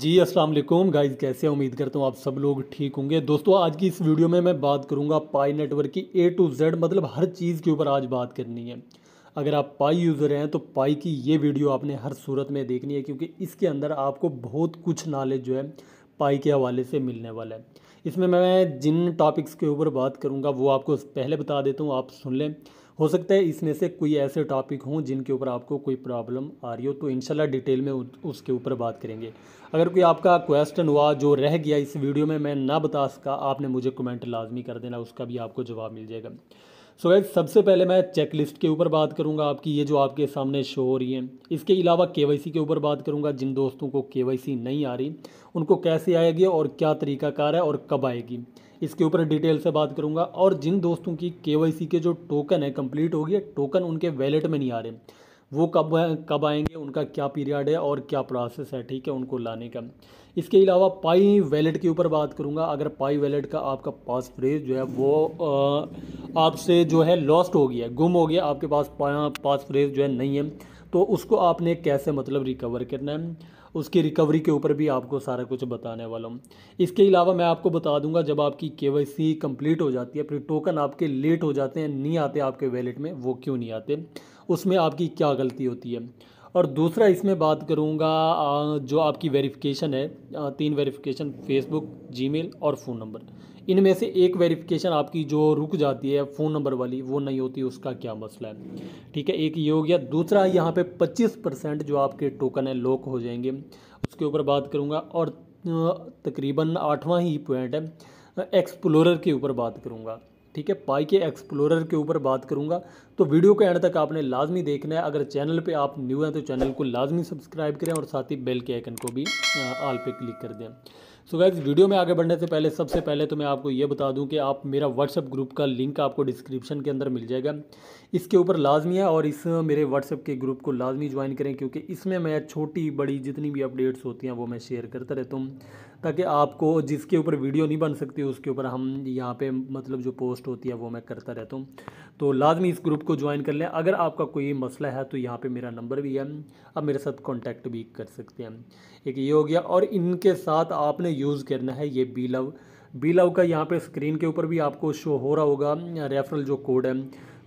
जी अस्सलाम वालेकुम गाइस कैसे उम्मीद करता हूँ आप सब लोग ठीक होंगे दोस्तों आज की इस वीडियो में मैं बात करूँगा पाई नेटवर्क की ए टू जेड मतलब हर चीज़ के ऊपर आज बात करनी है अगर आप पाई यूज़र हैं तो पाई की ये वीडियो आपने हर सूरत में देखनी है क्योंकि इसके अंदर आपको बहुत कुछ नॉलेज जो है पाई के हवाले से मिलने वाला है इसमें मैं जिन टॉपिक्स के ऊपर बात करूँगा वो आपको पहले बता देता हूँ आप सुन लें हो सकता है इसमें से कोई ऐसे टॉपिक हों जिनके ऊपर आपको कोई प्रॉब्लम आ रही हो तो इनशाला डिटेल में उसके ऊपर बात करेंगे अगर कोई आपका क्वेश्चन हुआ जो रह गया इस वीडियो में मैं ना बता सका आपने मुझे कमेंट लाजमी कर देना उसका भी आपको जवाब मिल जाएगा सो so सबसे पहले मैं चेकलिस्ट के ऊपर बात करूंगा आपकी ये जो आपके सामने शो हो रही है इसके अलावा के के ऊपर बात करूंगा जिन दोस्तों को के नहीं आ रही उनको कैसे आएगी और क्या तरीकाकार है और कब आएगी इसके ऊपर डिटेल से बात करूँगा और जिन दोस्तों की के के जो टोकन है कंप्लीट हो गई टोकन उनके वैलेट में नहीं आ रहे वो कब कब आएंगे उनका क्या पीरियड है और क्या प्रोसेस है ठीक है उनको लाने का इसके अलावा पाई वैलेट के ऊपर बात करूँगा अगर पाई वैलेट का आपका पास फ्रेज जो है वो आपसे जो है लॉस्ट हो गया गुम हो गया आपके पास पास फ्रेज जो है नहीं है तो उसको आपने कैसे मतलब रिकवर करना है उसकी रिकवरी के ऊपर भी आपको सारा कुछ बताने वाला हूँ इसके अलावा मैं आपको बता दूंगा जब आपकी के वाई सी कम्प्लीट हो जाती है फिर टोकन आपके लेट हो जाते हैं नहीं आते आपके वैलेट में वो क्यों नहीं आते उसमें आपकी क्या गलती होती है और दूसरा इसमें बात करूँगा जो आपकी वेरिफिकेशन है तीन वेरिफिकेशन फेसबुक जीमेल और फ़ोन नंबर इनमें से एक वेरिफिकेशन आपकी जो रुक जाती है फ़ोन नंबर वाली वो नहीं होती उसका क्या मसला है ठीक है एक ये हो गया दूसरा यहाँ पे 25 परसेंट जो आपके टोकन है लॉक हो जाएंगे उसके ऊपर बात करूँगा और तकरीबन आठवां ही पॉइंट है एक्सप्लोरर के ऊपर बात करूँगा ठीक है पाई के एक्सप्लोरर के ऊपर बात करूंगा तो वीडियो के एंड तक आपने लाजमी देखना है अगर चैनल पे आप न्यू हैं तो चैनल को लाजमी सब्सक्राइब करें और साथ ही बेल के आइकन को भी आल पे क्लिक कर दें सो so गाइज वीडियो में आगे बढ़ने से पहले सबसे पहले तो मैं आपको ये बता दूं कि आप मेरा व्हाट्सअप ग्रुप का लिंक आपको डिस्क्रिप्शन के अंदर मिल जाएगा इसके ऊपर लाजमी है और इस मेरे व्हाट्सअप के ग्रुप को लाजमी ज्वाइन करें क्योंकि इसमें मैं छोटी बड़ी जितनी भी अपडेट्स होती हैं वो मैं शेयर करता रहता हूँ ताकि आपको जिसके ऊपर वीडियो नहीं बन सकती उसके ऊपर हम यहाँ पे मतलब जो पोस्ट होती है वो मैं करता रहता हूँ तो लाजमी इस ग्रुप को ज्वाइन कर लें अगर आपका कोई मसला है तो यहाँ पे मेरा नंबर भी है आप मेरे साथ कांटेक्ट भी कर सकते हैं एक ये हो गया और इनके साथ आपने यूज़ करना है ये बी लव बी लव का यहाँ पर स्क्रीन के ऊपर भी आपको शो हो रहा होगा रेफरल जो कोड है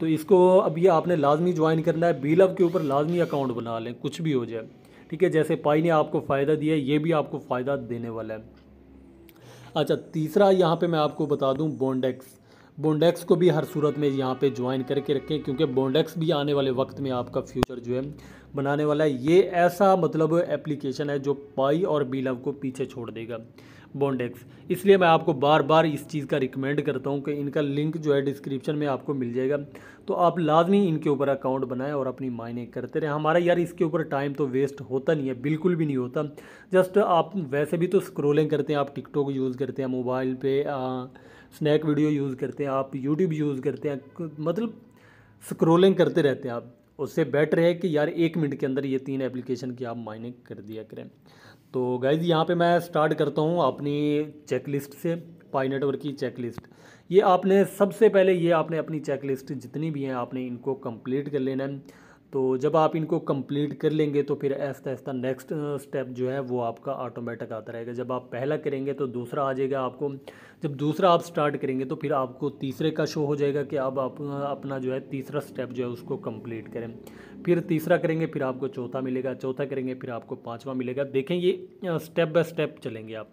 तो इसको अब ये आपने लाजमी ज्वाइन करना है बी लव के ऊपर लाजमी अकाउंट बना लें कुछ भी हो जाए ठीक है जैसे पाई ने आपको फ़ायदा दिया ये भी आपको फ़ायदा देने वाला है अच्छा तीसरा यहाँ पे मैं आपको बता दूँ बोंडेक्स बोंडेक्स को भी हर सूरत में यहाँ पे ज्वाइन करके रखें क्योंकि बोंडेक्स भी आने वाले वक्त में आपका फ्यूचर जो है बनाने वाला है ये ऐसा मतलब एप्लीकेशन है जो पाई और बी लव को पीछे छोड़ देगा बॉन्डेक्स इसलिए मैं आपको बार बार इस चीज़ का रिकमेंड करता हूँ कि इनका लिंक जो है डिस्क्रिप्शन में आपको मिल जाएगा तो आप लाजमी इनके ऊपर अकाउंट बनाएं और अपनी माइनिंग करते रहें हमारा यार इसके ऊपर टाइम तो वेस्ट होता नहीं है बिल्कुल भी नहीं होता जस्ट आप वैसे भी तो स्क्रोलिंग करते हैं आप टिकटॉक यूज़ करते हैं मोबाइल पे स्नैक वीडियो यूज़ करते हैं आप यूट्यूब यूज़ करते हैं मतलब स्क्रोलिंग करते रहते हैं आप उससे बेटर है कि यार एक मिनट के अंदर ये तीन एप्लीकेशन की आप माइनिंग कर दिया करें तो गाइज़ यहाँ पे मैं स्टार्ट करता हूँ अपनी चेकलिस्ट से पाई नेटवर्क की चेकलिस्ट ये आपने सबसे पहले ये आपने अपनी चेकलिस्ट जितनी भी हैं आपने इनको कंप्लीट कर लेना है तो जब आप इनको कंप्लीट कर लेंगे तो फिर ऐसा ऐसा नेक्स्ट स्टेप जो है वो आपका ऑटोमेटिक आता रहेगा जब आप पहला करेंगे तो दूसरा आ जाएगा आपको जब दूसरा आप स्टार्ट करेंगे तो फिर आपको तीसरे का शो हो जाएगा कि अब आप अपना जो है तीसरा स्टेप जो है उसको कंप्लीट करें फिर तीसरा करेंगे फिर आपको चौथा मिलेगा चौथा करेंगे फिर आपको पाँचवा मिलेगा देखें ये स्टेप बाय स्टेप चलेंगे आप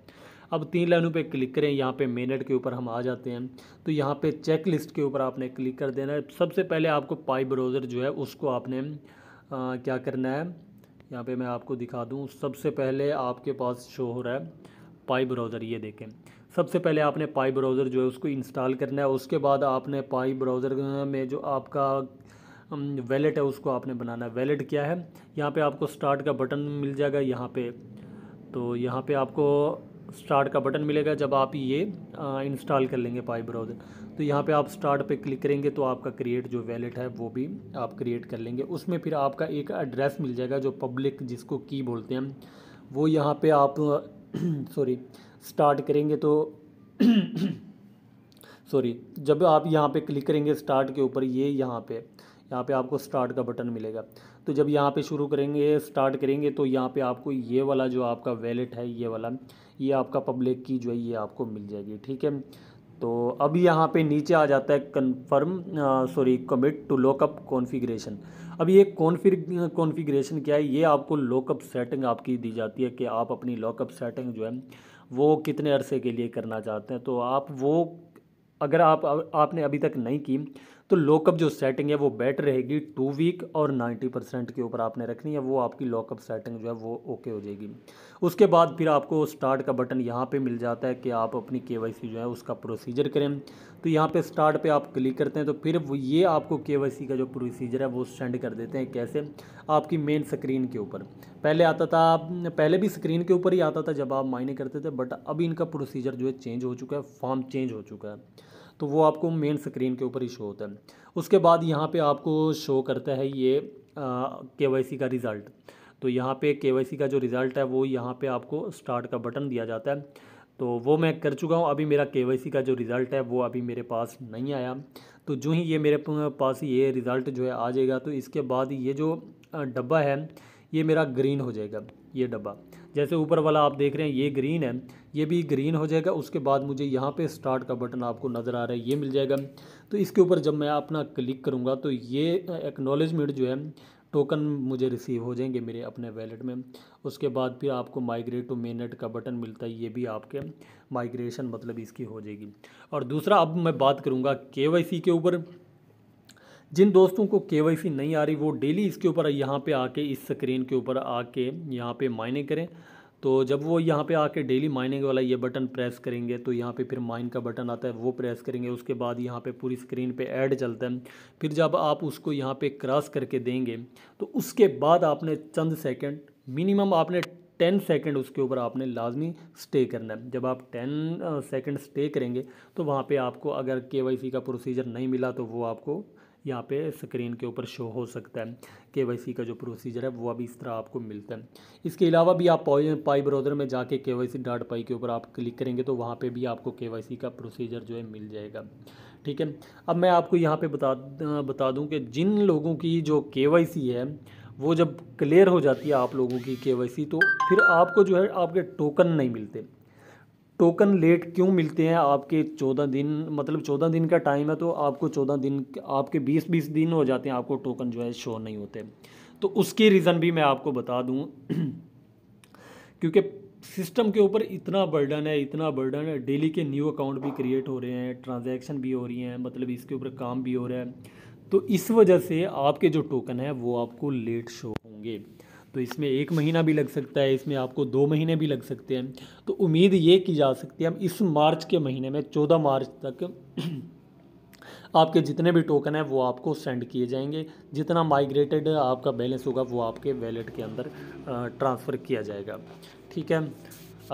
अब तीन लाइनों पे क्लिक करें यहाँ पे मेनेट के ऊपर हम आ जाते हैं तो यहाँ पे चेक लिस्ट के ऊपर आपने क्लिक कर देना है सबसे पहले आपको पाई ब्राउज़र जो है उसको आपने आ, क्या करना है यहाँ पे मैं आपको दिखा दूँ सबसे पहले आपके पास शो हो रहा है पाई ब्राउज़र ये देखें सबसे पहले आपने पाई ब्राउज़र जो है उसको इंस्टॉल करना है उसके बाद आपने पाई ब्राउज़र में जो आपका वैलेट है उसको आपने बनाना है वैलेट क्या है यहाँ पे आपको स्टार्ट का बटन मिल जाएगा यहाँ पे तो यहाँ पे आपको स्टार्ट का बटन मिलेगा जब आप ये इंस्टॉल कर लेंगे पाई ब्राउज़र तो यहाँ पे आप स्टार्ट पे क्लिक करेंगे तो आपका क्रिएट जो वैलेट है वो भी आप क्रिएट कर लेंगे उसमें फिर आपका एक एड्रेस मिल जाएगा जो पब्लिक जिसको की बोलते हैं वो यहाँ पे आप सॉरी स्टार्ट करेंगे तो सॉरी जब आप यहाँ पे क्लिक करेंगे स्टार्ट के ऊपर ये यहाँ पे यहाँ पे आपको स्टार्ट का बटन मिलेगा तो जब यहाँ पे शुरू करेंगे स्टार्ट करेंगे तो यहाँ पे आपको ये वाला जो आपका वैलेट है ये वाला ये आपका पब्लिक की जो है ये आपको मिल जाएगी ठीक है तो अब यहाँ पे नीचे आ जाता है confirm sorry commit to lockup configuration अब ये कॉन्फिग कॉन्फ़िगरेशन क्या है ये आपको लॉकअप सेटिंग आपकी दी जाती है कि आप अपनी लॉकअप सेटिंग जो है वो कितने अरसे के लिए करना चाहते हैं तो आप वो अगर आप आपने अभी तक नहीं की तो लॉकअप जो सेटिंग है वो बेटर रहेगी टू वीक और नाइन्टी परसेंट के ऊपर आपने रखनी है वो आपकी लॉकअप सेटिंग जो है वो ओके हो जाएगी उसके बाद फिर आपको स्टार्ट का बटन यहाँ पर मिल जाता है कि आप अपनी के जो है उसका प्रोसीजर करें तो यहाँ पर स्टार्ट पर आप क्लिक करते हैं तो फिर ये आपको के का जो प्रोसीजर है वो सेंड कर देते हैं कैसे आपकी मेन स्क्रीन के ऊपर पहले आता था पहले भी स्क्रीन के ऊपर ही आता था जब आप मायने करते थे बट अब इनका प्रोसीजर जो है चेंज हो चुका है फॉर्म चेंज हो चुका है तो वो आपको मेन स्क्रीन के ऊपर ही शो होता है उसके बाद यहाँ पे आपको शो करता है ये के का रिज़ल्ट तो यहाँ पे के का जो रिज़ल्ट है वो यहाँ पे आपको स्टार्ट का बटन दिया जाता है तो वो मैं कर चुका हूँ अभी मेरा के का जो रिज़ल्ट है वो अभी मेरे पास नहीं आया तो जो ही ये मेरे पास ये रिज़ल्ट जो है आ जाएगा तो इसके बाद ये जो डब्बा है ये मेरा ग्रीन हो जाएगा ये डब्बा जैसे ऊपर वाला आप देख रहे हैं ये ग्रीन है ये भी ग्रीन हो जाएगा उसके बाद मुझे यहाँ पे स्टार्ट का बटन आपको नज़र आ रहा है ये मिल जाएगा तो इसके ऊपर जब मैं अपना क्लिक करूँगा तो ये एक्नॉलेजमेंट जो है टोकन मुझे रिसीव हो जाएंगे मेरे अपने वैलेट में उसके बाद फिर आपको माइग्रेट टू मेनेट का बटन मिलता है ये भी आपके माइग्रेशन मतलब इसकी हो जाएगी और दूसरा अब मैं बात करूँगा के के ऊपर जिन दोस्तों को के नहीं आ रही वो डेली इसके ऊपर यहाँ पे आके इस स्क्रीन के ऊपर आके यहाँ पे माइनिंग करें तो जब वो यहाँ पे आके डेली माइनिंग वाला ये बटन प्रेस करेंगे तो यहाँ पे फिर माइन का बटन आता है वो प्रेस करेंगे उसके बाद यहाँ पे पूरी स्क्रीन पे ऐड चलता है फिर जब आप उसको यहाँ पे क्रॉस करके देंगे तो उसके बाद आपने चंद सेकंड मिनिमम आपने टेन सेकेंड उसके ऊपर आपने लाजमी स्टे करना है जब आप टेन सेकेंड स्टे करेंगे तो वहाँ पर आपको अगर के का प्रोसीजर नहीं मिला तो वो आपको यहाँ पे स्क्रीन के ऊपर शो हो सकता है के का जो प्रोसीजर है वो अभी इस तरह आपको मिलता है इसके अलावा भी आप पाई पाई ब्राउज़र में जाके के वाई सी डॉट पाई के ऊपर आप क्लिक करेंगे तो वहाँ पे भी आपको के वाई सी का प्रोसीजर जो है मिल जाएगा ठीक है अब मैं आपको यहाँ पे बता बता दूँ कि जिन लोगों की जो के वाई सी है वो जब क्लियर हो जाती है आप लोगों की के वाई सी तो फिर आपको जो है आपके टोकन नहीं मिलते टोकन लेट क्यों मिलते हैं आपके चौदह दिन मतलब चौदह दिन का टाइम है तो आपको चौदह दिन आपके बीस बीस दिन हो जाते हैं आपको टोकन जो है शो नहीं होते तो उसके रीज़न भी मैं आपको बता दूँ क्योंकि सिस्टम के ऊपर इतना बर्डन है इतना बर्डन है डेली के न्यू अकाउंट भी क्रिएट हो रहे हैं ट्रांजैक्शन भी हो रही हैं मतलब इसके ऊपर काम भी हो रहा है तो इस वजह से आपके जो टोकन है वो आपको लेट शो होंगे तो इसमें एक महीना भी लग सकता है इसमें आपको दो महीने भी लग सकते हैं तो उम्मीद ये की जा सकती है हम इस मार्च के महीने में चौदह मार्च तक आपके जितने भी टोकन हैं वो आपको सेंड किए जाएंगे जितना माइग्रेटेड आपका बैलेंस होगा वो आपके वैलेट के अंदर ट्रांसफ़र किया जाएगा ठीक है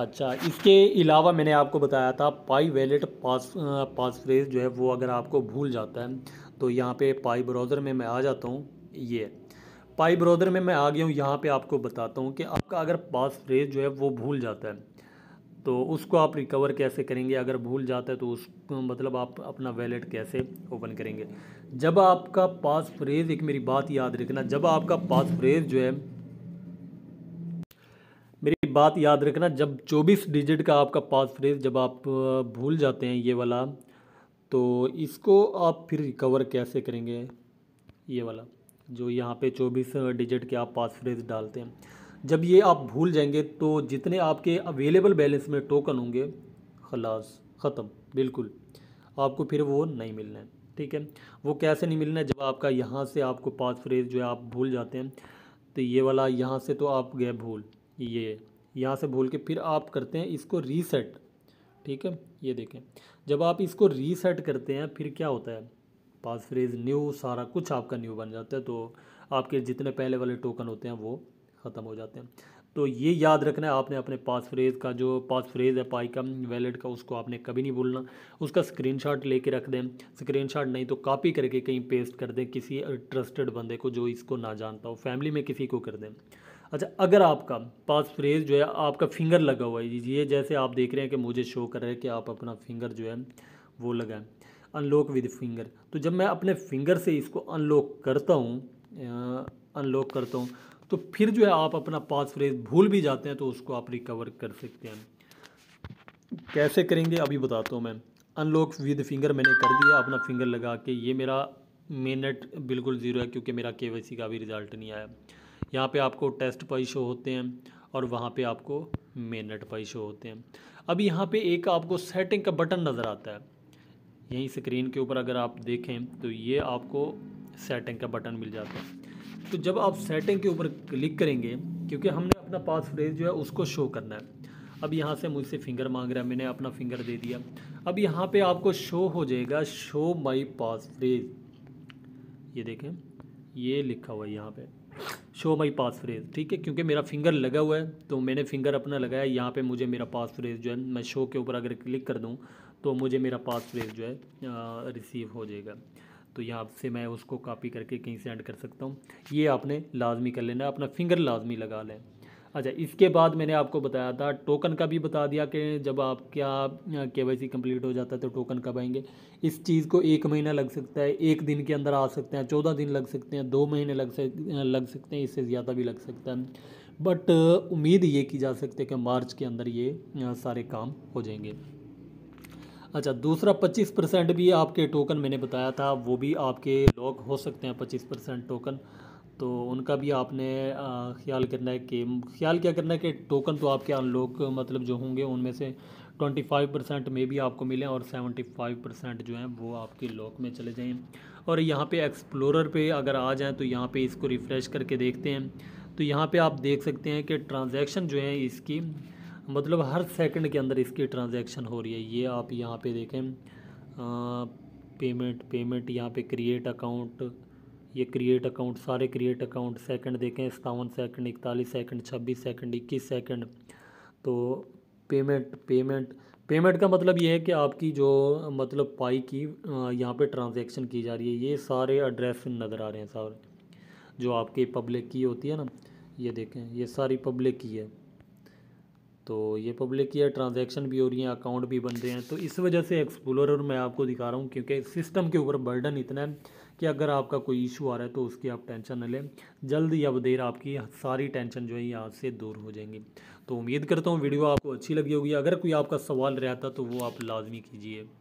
अच्छा इसके अलावा मैंने आपको बताया था पाई वैलेट पास पासफ्रेज जो है वो अगर आपको भूल जाता है तो यहाँ पे पाई ब्राउज़र में मैं आ जाता हूँ ये पाई ब्रोदर में मैं आ गया हूँ यहाँ पे आपको बताता हूँ कि आपका अगर पास फ्रेज जो है वो भूल जाता है तो उसको आप रिकवर कैसे करेंगे अगर भूल जाता है तो उस मतलब आप अपना वैलेट कैसे ओपन करेंगे जब आपका पास फ्रेज एक मेरी बात याद रखना जब आपका पास फ्रेज जो है मेरी बात याद रखना जब 24 डिजिट का आपका पास फ्रेज जब आप भूल जाते हैं ये वाला तो इसको आप फिर रिकवर कैसे करेंगे ये वाला जो यहाँ पे 24 डिजिट के आप पासफ्रेज डालते हैं जब ये आप भूल जाएंगे तो जितने आपके अवेलेबल बैलेंस में टोकन होंगे खलास ख़त्म बिल्कुल आपको फिर वो नहीं मिलना है ठीक है वो कैसे नहीं मिलना है जब आपका यहाँ से आपको पासफ्रेज जो है आप भूल जाते हैं तो ये वाला यहाँ से तो आप गए भूल ये यहाँ से भूल के फिर आप करते हैं इसको रीसेट ठीक है ये देखें जब आप इसको रीसेट करते हैं फिर क्या होता है पास फ्रेज न्यू सारा कुछ आपका न्यू बन जाता है तो आपके जितने पहले वाले टोकन होते हैं वो ख़त्म हो जाते हैं तो ये याद रखना है आपने अपने पास फ्रेज का जो पास फ्रेज है पाई का वैलेट का उसको आपने कभी नहीं भूलना उसका स्क्रीनशॉट लेके रख दें स्क्रीनशॉट नहीं तो कॉपी करके कहीं पेस्ट कर दें किसी ट्रस्टेड बंदे को जो इसको ना जानता हो फैमिली में किसी को कर दें अच्छा अगर आपका पास फ्रेज जो है आपका फिंगर लगा हुआ है ये जैसे आप देख रहे हैं कि मुझे शो कर रहे हैं कि आप अपना फिंगर जो है वो लगाएं अनलॉक विद फिंगर तो जब मैं अपने फिंगर से इसको अनलॉक करता हूँ अनलॉक करता हूँ तो फिर जो है आप अपना पासफ्रेज भूल भी जाते हैं तो उसको आप रिकवर कर सकते हैं कैसे करेंगे अभी बताता हूँ मैं अनलॉक विद फिंगर मैंने कर दिया अपना फिंगर लगा के ये मेरा मिनट बिल्कुल ज़ीरो है क्योंकि मेरा के का भी रिज़ल्ट नहीं आया यहाँ पे आपको टेस्ट पाई शो होते हैं और वहाँ पे आपको मिनट पाई शो होते हैं अब यहाँ पे एक आपको सेटिंग का बटन नज़र आता है यहीं स्क्रीन के ऊपर अगर आप देखें तो ये आपको सेटिंग का बटन मिल जाता है तो जब आप सेटिंग के ऊपर क्लिक करेंगे क्योंकि हमने अपना पास फ्रेज जो है उसको शो करना है अब यहाँ से मुझसे फिंगर मांग रहा है मैंने अपना फिंगर दे दिया अब यहाँ पे आपको शो हो जाएगा शो माई पास फ्रेज ये देखें ये लिखा हुआ है यहाँ पे शो माई पास फ्रेज ठीक है क्योंकि मेरा फिंगर लगा हुआ है तो मैंने फिंगर अपना लगाया यहाँ पे मुझे मेरा पास फ्रेज जो है मैं शो के ऊपर अगर क्लिक कर दूँ तो मुझे मेरा पासफ्रेज जो है रिसीव हो जाएगा तो यहाँ से मैं उसको कॉपी करके कहीं सेंड कर सकता हूँ ये आपने लाजमी कर लेना अपना फिंगर लाजमी लगा लें अच्छा इसके बाद मैंने आपको बताया था टोकन का भी बता दिया कि जब आपका के वाई सी कम्प्लीट हो जाता है तो टोकन कब आएंगे इस चीज़ को एक महीना लग सकता है एक दिन के अंदर आ सकते हैं चौदह दिन लग सकते हैं दो महीने लग सक लग सकते हैं इससे ज़्यादा भी लग सकता है बट उम्मीद ये की जा सकती है कि मार्च के अंदर ये सारे काम हो जाएंगे अच्छा दूसरा 25 परसेंट भी आपके टोकन मैंने बताया था वो भी आपके लॉक हो सकते हैं 25 परसेंट टोकन तो उनका भी आपने ख्याल करना है कि ख्याल क्या करना है कि टोकन तो आपके अनलॉक मतलब जो होंगे उनमें से 25 परसेंट में भी आपको मिलें और 75 परसेंट जो हैं वो आपके लॉक में चले जाएँ और यहाँ पर एक्सप्लोर पर अगर आ जाएँ तो यहाँ पर इसको रिफ़्रेश करके देखते हैं तो यहाँ पर आप देख सकते हैं कि ट्रांजेक्शन जो है इसकी मतलब हर सेकंड के अंदर इसकी ट्रांजैक्शन हो रही है ये आप यहाँ पे देखें पेमेंट पेमेंट यहाँ पे क्रिएट अकाउंट ये क्रिएट अकाउंट सारे क्रिएट अकाउंट सेकंड देखें सतावन सेकंड इकतालीस सेकंड छब्बीस सेकंड इक्कीस सेकंड तो पेमेंट पेमेंट पेमेंट का मतलब ये है कि आपकी जो मतलब पाई की यहाँ पे ट्रांजैक्शन की जा रही है ये सारे एड्रेस नज़र आ रहे हैं सारे जो आपके पब्लिक की होती है ना ये देखें ये सारी पब्लिक की है तो ये पब्लिक या ट्रांजैक्शन भी हो रही हैं अकाउंट भी बन रहे हैं तो इस वजह से एक्सप्लोरर मैं आपको दिखा रहा हूँ क्योंकि सिस्टम के ऊपर बर्डन इतना है कि अगर आपका कोई इशू आ रहा है तो उसकी आप टेंशन न लें जल्द या देर आपकी सारी टेंशन जो है यहाँ से दूर हो जाएंगी तो उम्मीद करता हूँ वीडियो आपको अच्छी लगी होगी अगर कोई आपका सवाल रहता तो वो आप लाजमी कीजिए